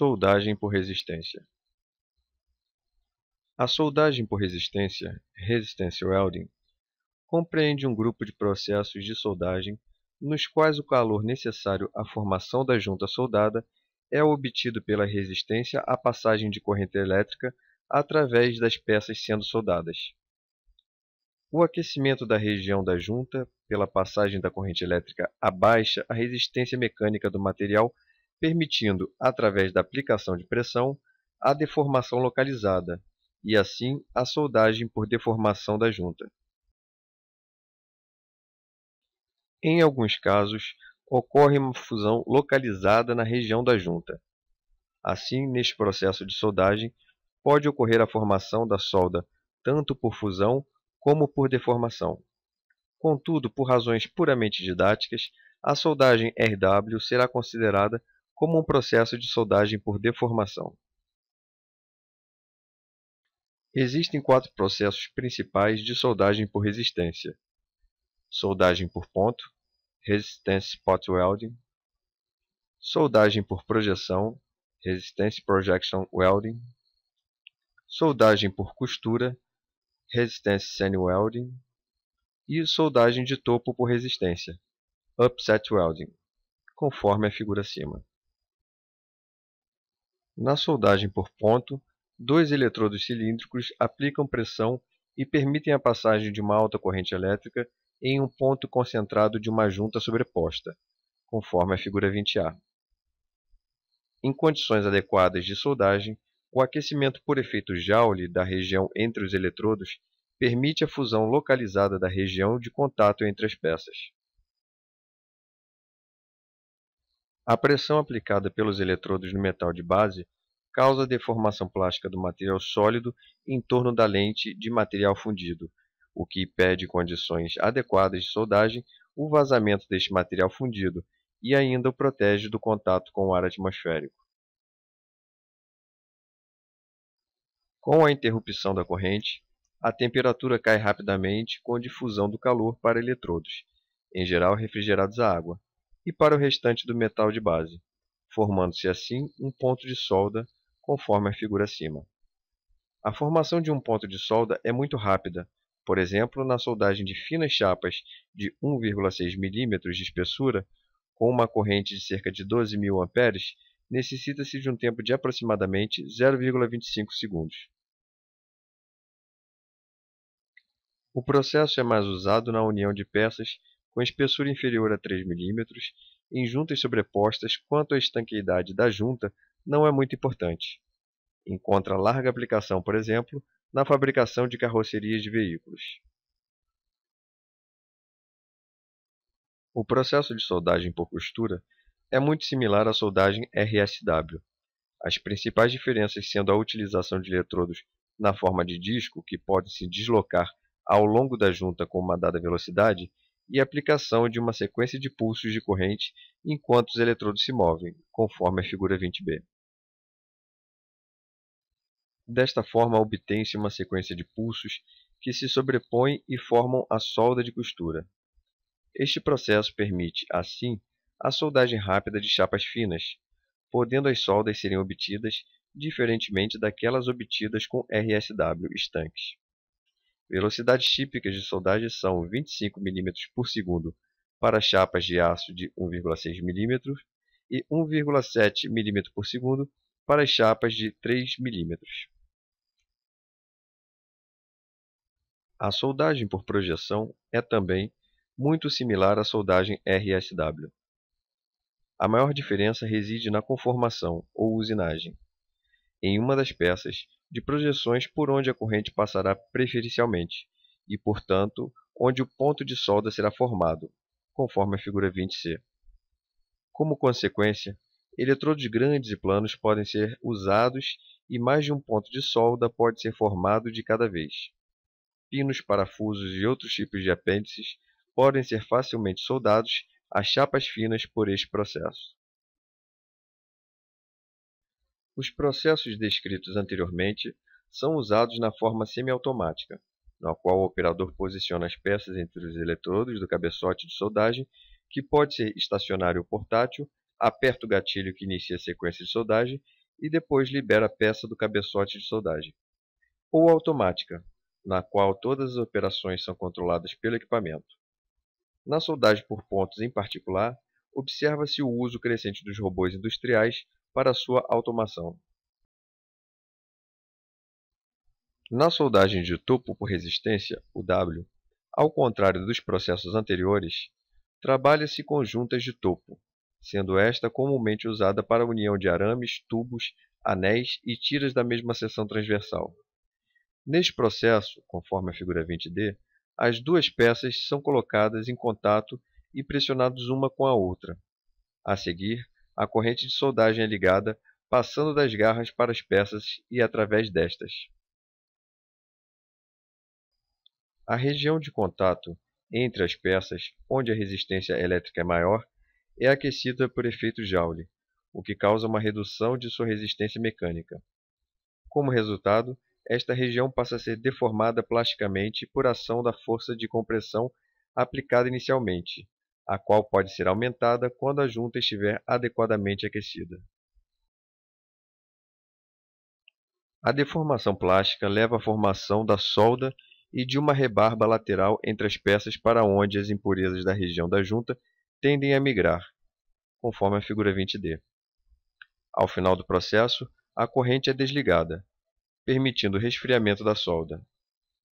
Soldagem por resistência. A soldagem por resistência, resistance welding, compreende um grupo de processos de soldagem nos quais o calor necessário à formação da junta soldada é obtido pela resistência à passagem de corrente elétrica através das peças sendo soldadas. O aquecimento da região da junta pela passagem da corrente elétrica abaixa a resistência mecânica do material permitindo, através da aplicação de pressão, a deformação localizada e, assim, a soldagem por deformação da junta. Em alguns casos, ocorre uma fusão localizada na região da junta. Assim, neste processo de soldagem, pode ocorrer a formação da solda tanto por fusão como por deformação. Contudo, por razões puramente didáticas, a soldagem RW será considerada como um processo de soldagem por deformação. Existem quatro processos principais de soldagem por resistência. Soldagem por ponto, Resistance Spot Welding, soldagem por projeção, Resistance Projection Welding, soldagem por costura, Resistance Sand Welding e soldagem de topo por resistência, Upset Welding, conforme a figura acima. Na soldagem por ponto, dois eletrodos cilíndricos aplicam pressão e permitem a passagem de uma alta corrente elétrica em um ponto concentrado de uma junta sobreposta, conforme a figura 20A. Em condições adequadas de soldagem, o aquecimento por efeito Joule da região entre os eletrodos permite a fusão localizada da região de contato entre as peças. A pressão aplicada pelos eletrodos no metal de base causa deformação plástica do material sólido em torno da lente de material fundido, o que impede condições adequadas de soldagem o vazamento deste material fundido e ainda o protege do contato com o ar atmosférico. Com a interrupção da corrente, a temperatura cai rapidamente com difusão do calor para eletrodos, em geral refrigerados à água, e para o restante do metal de base, formando-se assim um ponto de solda conforme a figura acima. A formação de um ponto de solda é muito rápida, por exemplo, na soldagem de finas chapas de 1,6 mm de espessura, com uma corrente de cerca de 12.000 amperes, necessita-se de um tempo de aproximadamente 0,25 segundos. O processo é mais usado na união de peças com espessura inferior a 3 mm em juntas sobrepostas quanto à estanqueidade da junta não é muito importante. Encontra larga aplicação, por exemplo, na fabricação de carrocerias de veículos. O processo de soldagem por costura é muito similar à soldagem RSW. As principais diferenças sendo a utilização de eletrodos na forma de disco, que pode se deslocar ao longo da junta com uma dada velocidade, e aplicação de uma sequência de pulsos de corrente enquanto os eletrodos se movem, conforme a figura 20b. Desta forma, obtém-se uma sequência de pulsos que se sobrepõem e formam a solda de costura. Este processo permite, assim, a soldagem rápida de chapas finas, podendo as soldas serem obtidas diferentemente daquelas obtidas com RSW estanques. Velocidades típicas de soldagem são 25 mm por segundo para chapas de aço de 1,6 mm e 1,7 mm por segundo para chapas de 3 mm. A soldagem por projeção é também muito similar à soldagem RSW. A maior diferença reside na conformação ou usinagem. Em uma das peças, de projeções por onde a corrente passará preferencialmente e, portanto, onde o ponto de solda será formado, conforme a figura 20c. Como consequência, eletrodos grandes e planos podem ser usados e mais de um ponto de solda pode ser formado de cada vez. Pinos, parafusos e outros tipos de apêndices podem ser facilmente soldados a chapas finas por este processo. Os processos descritos anteriormente são usados na forma semiautomática, na qual o operador posiciona as peças entre os eletrodos do cabeçote de soldagem, que pode ser estacionário ou portátil, aperta o gatilho que inicia a sequência de soldagem e depois libera a peça do cabeçote de soldagem. Ou automática, na qual todas as operações são controladas pelo equipamento. Na soldagem por pontos em particular, observa-se o uso crescente dos robôs industriais para sua automação. Na soldagem de topo por resistência, o W, ao contrário dos processos anteriores, trabalha-se com juntas de topo, sendo esta comumente usada para a união de arames, tubos, anéis e tiras da mesma seção transversal. Neste processo, conforme a figura 20D, as duas peças são colocadas em contato e pressionadas uma com a outra. A seguir, a corrente de soldagem é ligada, passando das garras para as peças e através destas. A região de contato entre as peças, onde a resistência elétrica é maior, é aquecida por efeito Joule, o que causa uma redução de sua resistência mecânica. Como resultado, esta região passa a ser deformada plasticamente por ação da força de compressão aplicada inicialmente, a qual pode ser aumentada quando a junta estiver adequadamente aquecida. A deformação plástica leva à formação da solda e de uma rebarba lateral entre as peças para onde as impurezas da região da junta tendem a migrar, conforme a figura 20D. Ao final do processo, a corrente é desligada, permitindo o resfriamento da solda.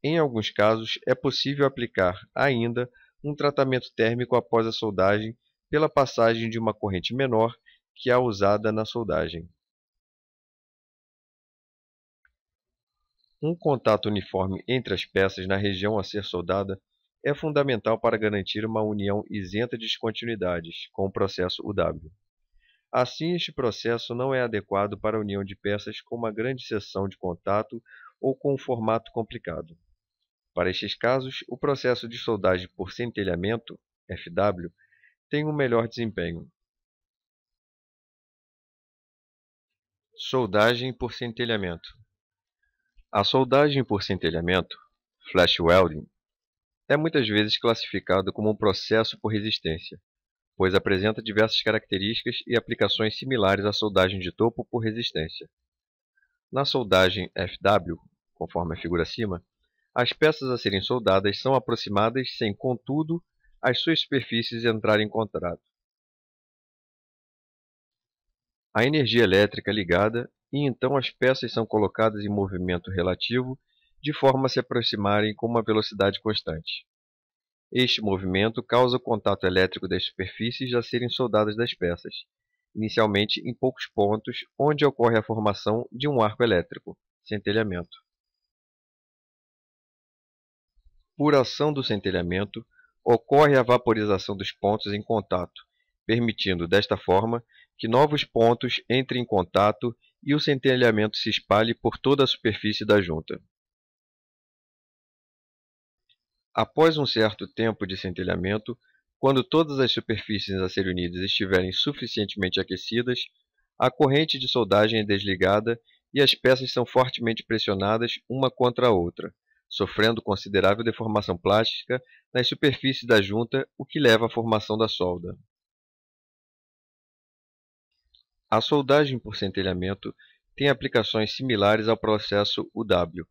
Em alguns casos, é possível aplicar ainda um tratamento térmico após a soldagem pela passagem de uma corrente menor que a é usada na soldagem. Um contato uniforme entre as peças na região a ser soldada é fundamental para garantir uma união isenta de descontinuidades com o processo UW. Assim, este processo não é adequado para a união de peças com uma grande seção de contato ou com um formato complicado. Para estes casos, o processo de soldagem por centelhamento, FW, tem um melhor desempenho. Soldagem por centelhamento A soldagem por centelhamento, flash welding, é muitas vezes classificado como um processo por resistência, pois apresenta diversas características e aplicações similares à soldagem de topo por resistência. Na soldagem FW, conforme a figura acima, as peças a serem soldadas são aproximadas sem, contudo, as suas superfícies entrarem em contato. A energia elétrica ligada e então as peças são colocadas em movimento relativo de forma a se aproximarem com uma velocidade constante. Este movimento causa o contato elétrico das superfícies a serem soldadas das peças, inicialmente em poucos pontos onde ocorre a formação de um arco elétrico, centelhamento. a ação do centelhamento, ocorre a vaporização dos pontos em contato, permitindo, desta forma, que novos pontos entrem em contato e o centelhamento se espalhe por toda a superfície da junta. Após um certo tempo de centelhamento, quando todas as superfícies a ser unidas estiverem suficientemente aquecidas, a corrente de soldagem é desligada e as peças são fortemente pressionadas uma contra a outra, sofrendo considerável deformação plástica nas superfícies da junta, o que leva à formação da solda. A soldagem por centelhamento tem aplicações similares ao processo UW.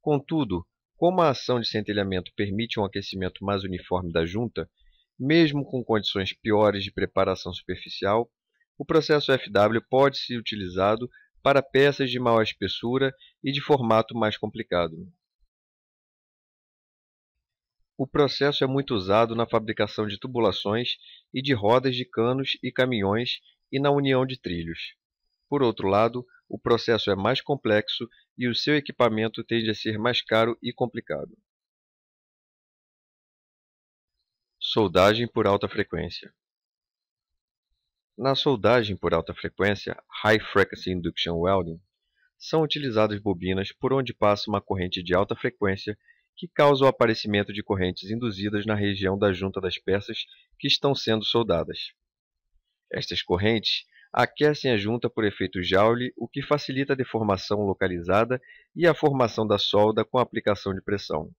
Contudo, como a ação de centelhamento permite um aquecimento mais uniforme da junta, mesmo com condições piores de preparação superficial, o processo FW pode ser utilizado para peças de maior espessura e de formato mais complicado. O processo é muito usado na fabricação de tubulações e de rodas de canos e caminhões e na união de trilhos. Por outro lado, o processo é mais complexo e o seu equipamento tende a ser mais caro e complicado. Soldagem por alta frequência Na soldagem por alta frequência, High Frequency Induction Welding, são utilizadas bobinas por onde passa uma corrente de alta frequência que causa o aparecimento de correntes induzidas na região da junta das peças que estão sendo soldadas. Estas correntes aquecem a junta por efeito Joule, o que facilita a deformação localizada e a formação da solda com a aplicação de pressão.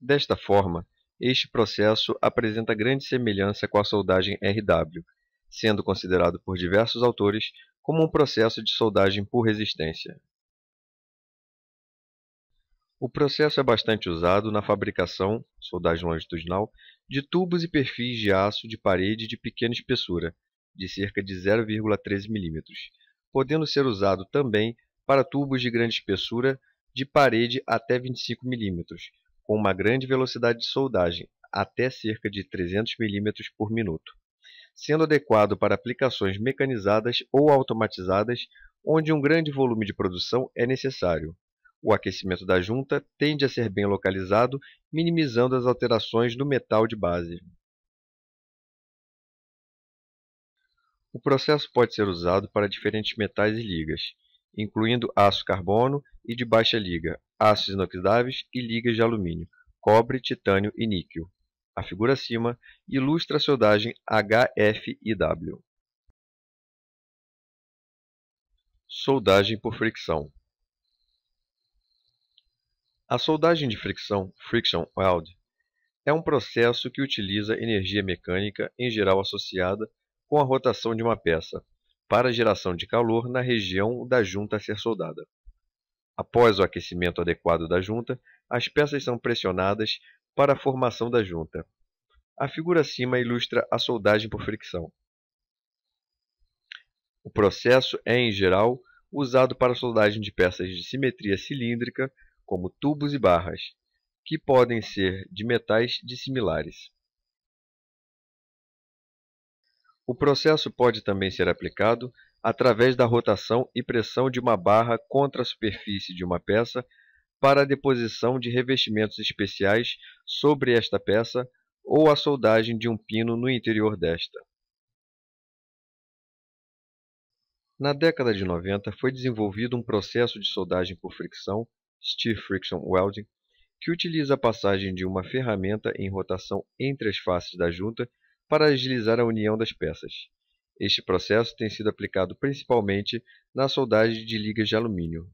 Desta forma, este processo apresenta grande semelhança com a soldagem RW, sendo considerado por diversos autores como um processo de soldagem por resistência. O processo é bastante usado na fabricação, soldagem longitudinal, de tubos e perfis de aço de parede de pequena espessura, de cerca de 0,13 mm, podendo ser usado também para tubos de grande espessura de parede até 25 mm, com uma grande velocidade de soldagem, até cerca de 300 mm por minuto, sendo adequado para aplicações mecanizadas ou automatizadas, onde um grande volume de produção é necessário. O aquecimento da junta tende a ser bem localizado, minimizando as alterações do metal de base. O processo pode ser usado para diferentes metais e ligas, incluindo aço carbono e de baixa liga, aços inoxidáveis e ligas de alumínio, cobre, titânio e níquel. A figura acima ilustra a soldagem HFIW. Soldagem por fricção. A soldagem de fricção, friction weld, é um processo que utiliza energia mecânica em geral associada com a rotação de uma peça, para a geração de calor na região da junta a ser soldada. Após o aquecimento adequado da junta, as peças são pressionadas para a formação da junta. A figura acima ilustra a soldagem por fricção. O processo é, em geral, usado para a soldagem de peças de simetria cilíndrica como tubos e barras, que podem ser de metais dissimilares. O processo pode também ser aplicado através da rotação e pressão de uma barra contra a superfície de uma peça para a deposição de revestimentos especiais sobre esta peça ou a soldagem de um pino no interior desta. Na década de 90 foi desenvolvido um processo de soldagem por fricção Steel Friction Welding, que utiliza a passagem de uma ferramenta em rotação entre as faces da junta para agilizar a união das peças. Este processo tem sido aplicado principalmente na soldagem de ligas de alumínio.